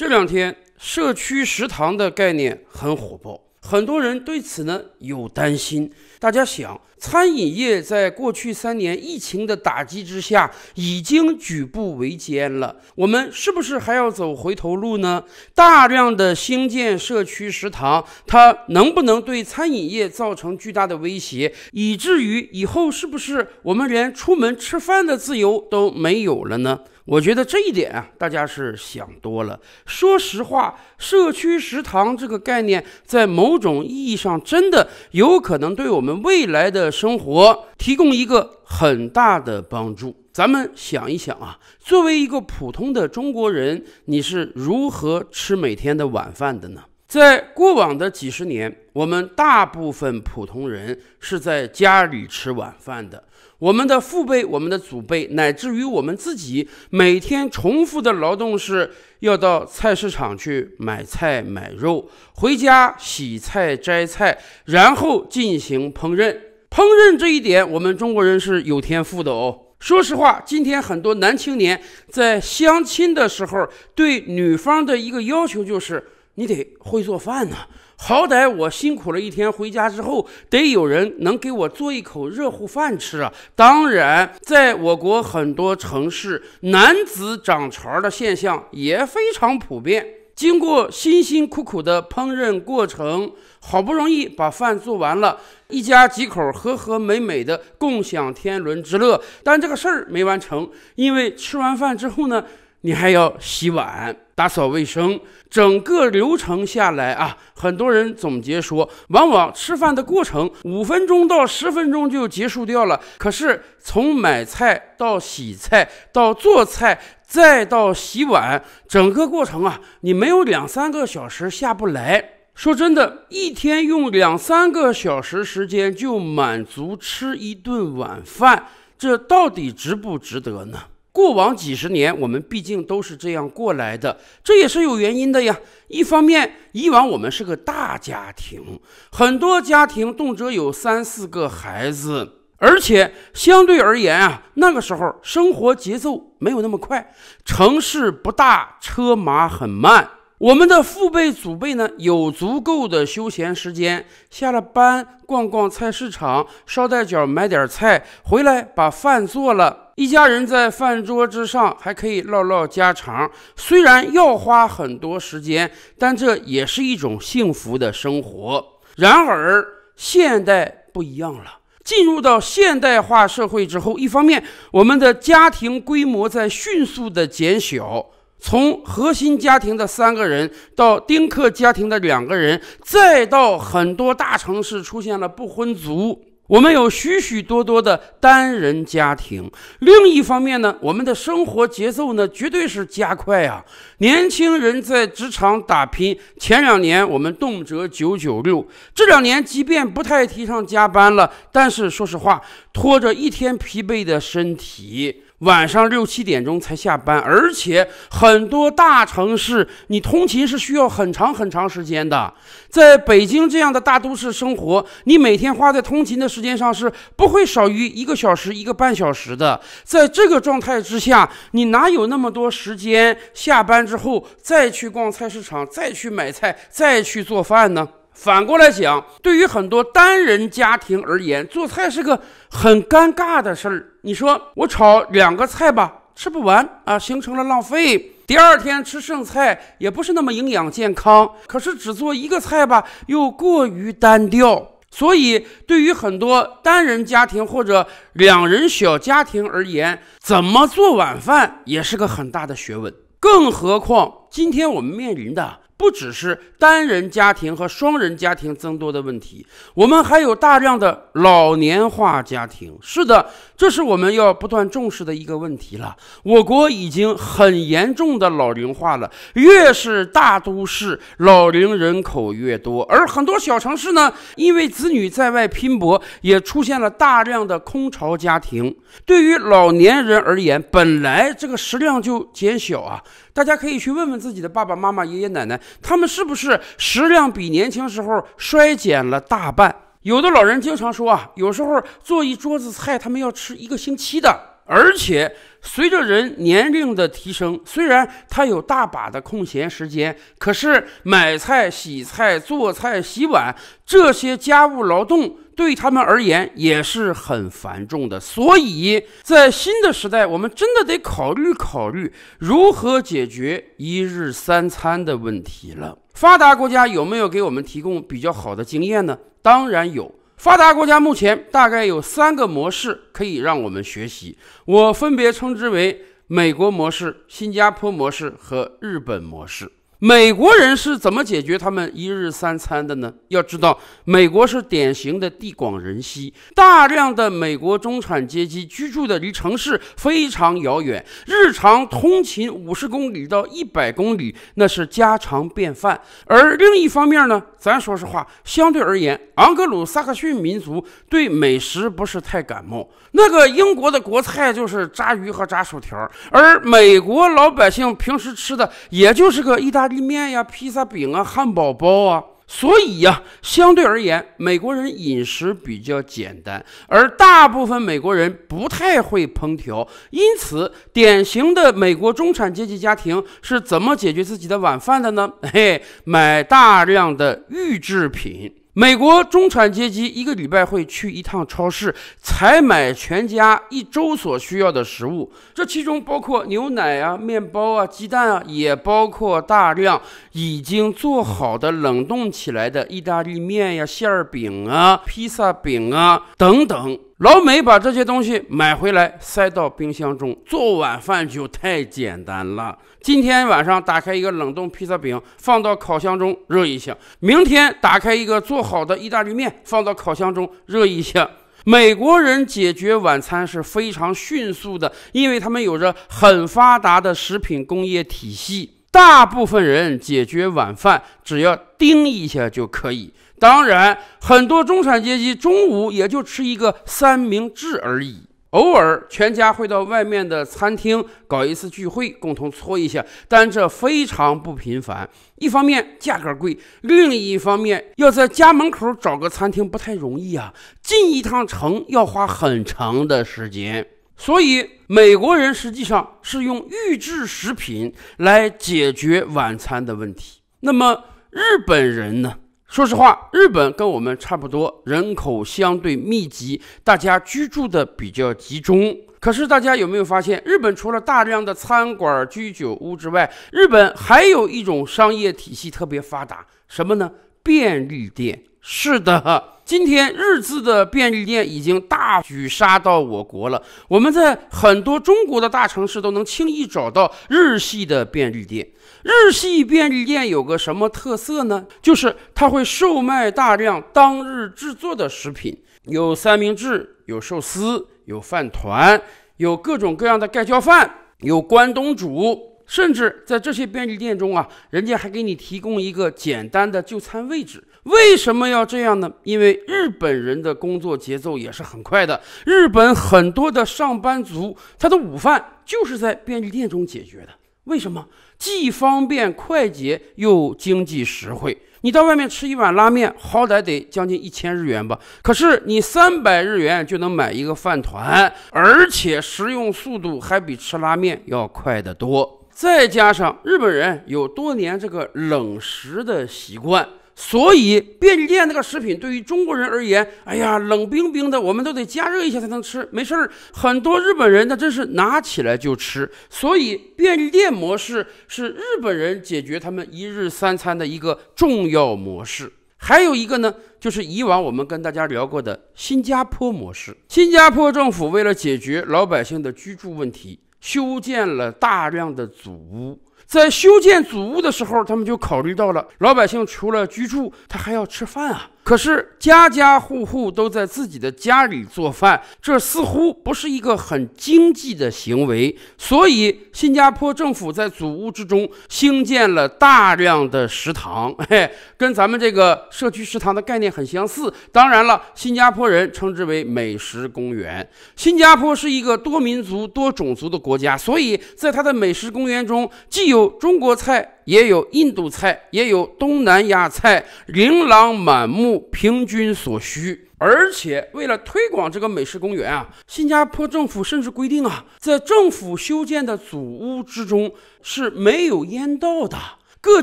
这两天，社区食堂的概念很火爆，很多人对此呢有担心。大家想，餐饮业在过去三年疫情的打击之下，已经举步维艰了，我们是不是还要走回头路呢？大量的新建社区食堂，它能不能对餐饮业造成巨大的威胁，以至于以后是不是我们连出门吃饭的自由都没有了呢？我觉得这一点啊，大家是想多了。说实话，社区食堂这个概念，在某种意义上，真的有可能对我们未来的生活提供一个很大的帮助。咱们想一想啊，作为一个普通的中国人，你是如何吃每天的晚饭的呢？在过往的几十年，我们大部分普通人是在家里吃晚饭的。我们的父辈、我们的祖辈，乃至于我们自己，每天重复的劳动是要到菜市场去买菜买肉，回家洗菜摘菜，然后进行烹饪。烹饪这一点，我们中国人是有天赋的哦。说实话，今天很多男青年在相亲的时候，对女方的一个要求就是。你得会做饭呢，好歹我辛苦了一天，回家之后得有人能给我做一口热乎饭吃。啊。当然，在我国很多城市，男子长潮的现象也非常普遍。经过辛辛苦苦的烹饪过程，好不容易把饭做完了，一家几口和和美美的共享天伦之乐，但这个事儿没完成，因为吃完饭之后呢，你还要洗碗。打扫卫生，整个流程下来啊，很多人总结说，往往吃饭的过程五分钟到十分钟就结束掉了。可是从买菜到洗菜到做菜再到洗碗，整个过程啊，你没有两三个小时下不来。说真的，一天用两三个小时时间就满足吃一顿晚饭，这到底值不值得呢？过往几十年，我们毕竟都是这样过来的，这也是有原因的呀。一方面，以往我们是个大家庭，很多家庭动辄有三四个孩子，而且相对而言啊，那个时候生活节奏没有那么快，城市不大，车马很慢。我们的父辈、祖辈呢，有足够的休闲时间，下了班逛逛菜市场，捎带脚买点菜，回来把饭做了，一家人在饭桌之上还可以唠唠家常。虽然要花很多时间，但这也是一种幸福的生活。然而，现代不一样了。进入到现代化社会之后，一方面，我们的家庭规模在迅速的减小。从核心家庭的三个人到丁克家庭的两个人，再到很多大城市出现了不婚族，我们有许许多多的单人家庭。另一方面呢，我们的生活节奏呢绝对是加快啊！年轻人在职场打拼，前两年我们动辄九九六，这两年即便不太提倡加班了，但是说实话，拖着一天疲惫的身体。晚上六七点钟才下班，而且很多大城市你通勤是需要很长很长时间的。在北京这样的大都市生活，你每天花在通勤的时间上是不会少于一个小时、一个半小时的。在这个状态之下，你哪有那么多时间下班之后再去逛菜市场、再去买菜、再去做饭呢？反过来讲，对于很多单人家庭而言，做菜是个很尴尬的事儿。你说我炒两个菜吧，吃不完啊，形成了浪费。第二天吃剩菜也不是那么营养健康。可是只做一个菜吧，又过于单调。所以，对于很多单人家庭或者两人小家庭而言，怎么做晚饭也是个很大的学问。更何况，今天我们面临的。不只是单人家庭和双人家庭增多的问题，我们还有大量的老年化家庭。是的，这是我们要不断重视的一个问题了。我国已经很严重的老龄化了，越是大都市，老龄人口越多，而很多小城市呢，因为子女在外拼搏，也出现了大量的空巢家庭。对于老年人而言，本来这个食量就减小啊。大家可以去问问自己的爸爸妈妈、爷爷奶奶，他们是不是食量比年轻时候衰减了大半？有的老人经常说啊，有时候做一桌子菜，他们要吃一个星期的。而且随着人年龄的提升，虽然他有大把的空闲时间，可是买菜、洗菜、做菜、洗碗这些家务劳动。对他们而言也是很繁重的，所以，在新的时代，我们真的得考虑考虑如何解决一日三餐的问题了。发达国家有没有给我们提供比较好的经验呢？当然有。发达国家目前大概有三个模式可以让我们学习，我分别称之为美国模式、新加坡模式和日本模式。美国人是怎么解决他们一日三餐的呢？要知道，美国是典型的地广人稀，大量的美国中产阶级居住的离城市非常遥远，日常通勤五十公里到一百公里那是家常便饭。而另一方面呢，咱说实话，相对而言，昂格鲁萨克逊民族对美食不是太感冒。那个英国的国菜就是炸鱼和炸薯条，而美国老百姓平时吃的也就是个意大。意面呀、披萨饼啊、汉堡包啊，所以呀，相对而言，美国人饮食比较简单，而大部分美国人不太会烹调，因此，典型的美国中产阶级家庭是怎么解决自己的晚饭的呢？嘿，买大量的预制品。美国中产阶级一个礼拜会去一趟超市，采买全家一周所需要的食物，这其中包括牛奶啊、面包啊、鸡蛋啊，也包括大量已经做好的、冷冻起来的意大利面呀、馅儿饼啊、披萨饼啊等等。老美把这些东西买回来，塞到冰箱中做晚饭就太简单了。今天晚上打开一个冷冻披萨饼，放到烤箱中热一下；明天打开一个做好的意大利面，放到烤箱中热一下。美国人解决晚餐是非常迅速的，因为他们有着很发达的食品工业体系。大部分人解决晚饭只要叮一下就可以。当然，很多中产阶级中午也就吃一个三明治而已。偶尔，全家会到外面的餐厅搞一次聚会，共同搓一下，但这非常不频繁。一方面价格贵，另一方面要在家门口找个餐厅不太容易啊。进一趟城要花很长的时间，所以美国人实际上是用预制食品来解决晚餐的问题。那么日本人呢？说实话，日本跟我们差不多，人口相对密集，大家居住的比较集中。可是大家有没有发现，日本除了大量的餐馆、居酒屋之外，日本还有一种商业体系特别发达，什么呢？便利店。是的，今天日字的便利店已经大举杀到我国了。我们在很多中国的大城市都能轻易找到日系的便利店。日系便利店有个什么特色呢？就是它会售卖大量当日制作的食品，有三明治，有寿司，有饭团，有各种各样的盖浇饭，有关东煮。甚至在这些便利店中啊，人家还给你提供一个简单的就餐位置。为什么要这样呢？因为日本人的工作节奏也是很快的，日本很多的上班族他的午饭就是在便利店中解决的。为什么既方便快捷又经济实惠？你到外面吃一碗拉面，好歹得将近一千日元吧。可是你三百日元就能买一个饭团，而且食用速度还比吃拉面要快得多。再加上日本人有多年这个冷食的习惯。所以便利店那个食品对于中国人而言，哎呀，冷冰冰的，我们都得加热一下才能吃。没事儿，很多日本人那真是拿起来就吃。所以便利店模式是日本人解决他们一日三餐的一个重要模式。还有一个呢，就是以往我们跟大家聊过的新加坡模式。新加坡政府为了解决老百姓的居住问题，修建了大量的祖屋。在修建祖屋的时候，他们就考虑到了老百姓除了居住，他还要吃饭啊。可是家家户户都在自己的家里做饭，这似乎不是一个很经济的行为。所以，新加坡政府在祖屋之中兴建了大量的食堂，嘿，跟咱们这个社区食堂的概念很相似。当然了，新加坡人称之为美食公园。新加坡是一个多民族、多种族的国家，所以在它的美食公园中，既有中国菜。也有印度菜，也有东南亚菜，琳琅满目，平均所需。而且，为了推广这个美食公园啊，新加坡政府甚至规定啊，在政府修建的祖屋之中是没有烟道的。各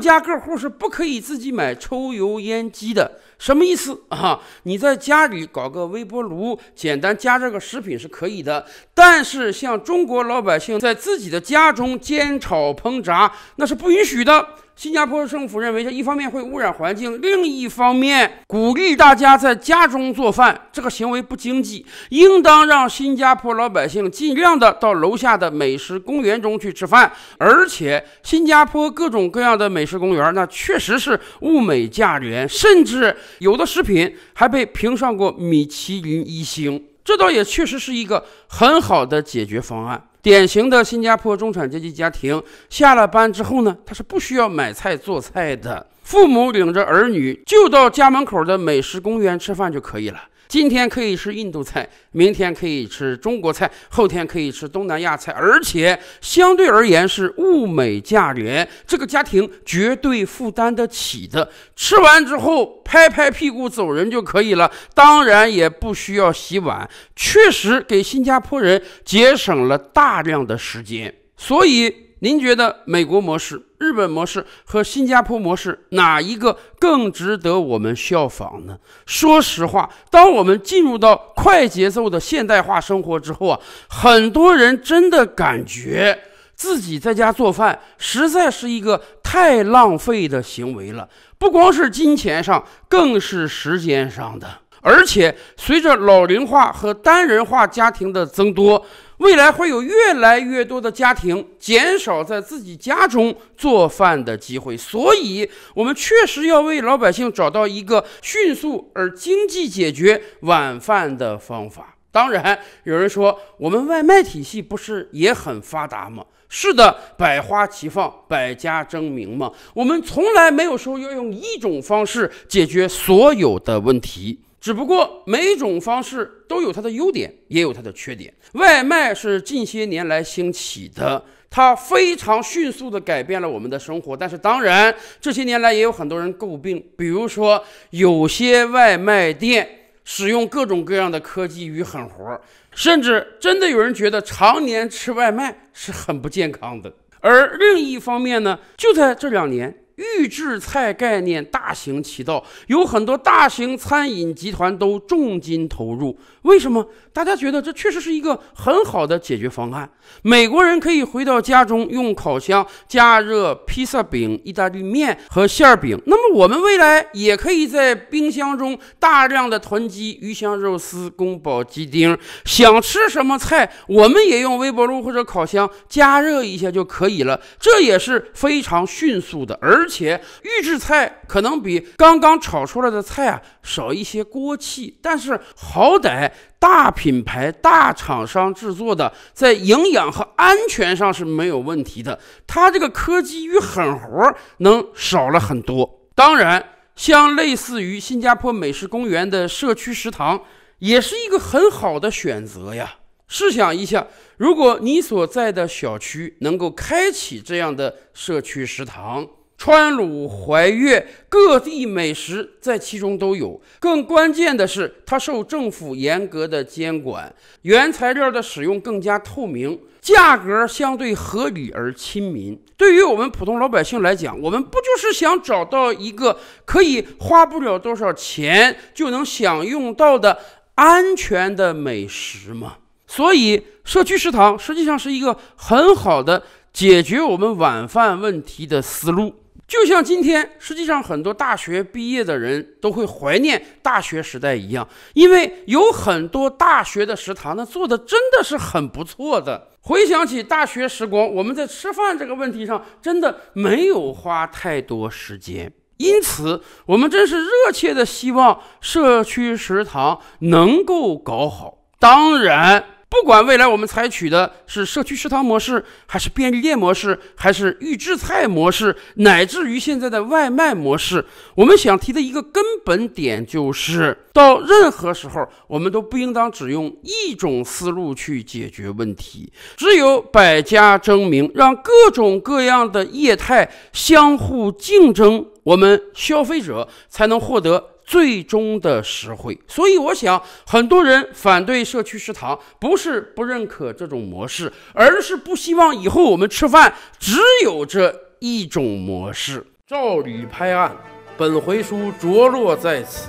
家各户是不可以自己买抽油烟机的，什么意思啊？你在家里搞个微波炉，简单加热个食品是可以的，但是像中国老百姓在自己的家中煎炒烹炸，那是不允许的。新加坡政府认为，这一方面会污染环境，另一方面鼓励大家在家中做饭，这个行为不经济，应当让新加坡老百姓尽量的到楼下的美食公园中去吃饭。而且，新加坡各种各样的美食公园，那确实是物美价廉，甚至有的食品还被评上过米其林一星，这倒也确实是一个很好的解决方案。典型的新加坡中产阶级家庭，下了班之后呢，他是不需要买菜做菜的，父母领着儿女就到家门口的美食公园吃饭就可以了。今天可以吃印度菜，明天可以吃中国菜，后天可以吃东南亚菜，而且相对而言是物美价廉，这个家庭绝对负担得起的。吃完之后拍拍屁股走人就可以了，当然也不需要洗碗，确实给新加坡人节省了大量的时间。所以您觉得美国模式？日本模式和新加坡模式哪一个更值得我们效仿呢？说实话，当我们进入到快节奏的现代化生活之后啊，很多人真的感觉自己在家做饭实在是一个太浪费的行为了，不光是金钱上，更是时间上的。而且，随着老龄化和单人化家庭的增多，未来会有越来越多的家庭减少在自己家中做饭的机会，所以我们确实要为老百姓找到一个迅速而经济解决晚饭的方法。当然，有人说我们外卖体系不是也很发达吗？是的，百花齐放，百家争鸣嘛。我们从来没有说要用一种方式解决所有的问题。只不过每种方式都有它的优点，也有它的缺点。外卖是近些年来兴起的，它非常迅速地改变了我们的生活。但是，当然，这些年来也有很多人诟病，比如说有些外卖店使用各种各样的科技与狠活，甚至真的有人觉得常年吃外卖是很不健康的。而另一方面呢，就在这两年。预制菜概念大行其道，有很多大型餐饮集团都重金投入。为什么？大家觉得这确实是一个很好的解决方案。美国人可以回到家中用烤箱加热披萨饼、意大利面和馅饼。那么我们未来也可以在冰箱中大量的囤积鱼香肉丝、宫保鸡丁，想吃什么菜，我们也用微波炉或者烤箱加热一下就可以了。这也是非常迅速的，而。而且预制菜可能比刚刚炒出来的菜啊少一些锅气，但是好歹大品牌大厂商制作的，在营养和安全上是没有问题的。它这个科技与狠活能少了很多。当然，像类似于新加坡美食公园的社区食堂，也是一个很好的选择呀。试想一下，如果你所在的小区能够开启这样的社区食堂，川鲁淮粤各地美食在其中都有，更关键的是它受政府严格的监管，原材料的使用更加透明，价格相对合理而亲民。对于我们普通老百姓来讲，我们不就是想找到一个可以花不了多少钱就能享用到的安全的美食吗？所以社区食堂实际上是一个很好的解决我们晚饭问题的思路。就像今天，实际上很多大学毕业的人都会怀念大学时代一样，因为有很多大学的食堂呢做的真的是很不错的。回想起大学时光，我们在吃饭这个问题上真的没有花太多时间，因此我们真是热切的希望社区食堂能够搞好。当然。不管未来我们采取的是社区食堂模式，还是便利店模式，还是预制菜模式，乃至于现在的外卖模式，我们想提的一个根本点就是：到任何时候，我们都不应当只用一种思路去解决问题。只有百家争鸣，让各种各样的业态相互竞争，我们消费者才能获得。最终的实惠，所以我想，很多人反对社区食堂，不是不认可这种模式，而是不希望以后我们吃饭只有这一种模式。照理拍案，本回书着落在此，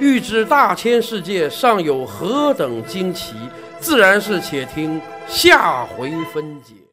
欲知大千世界尚有何等惊奇，自然是且听下回分解。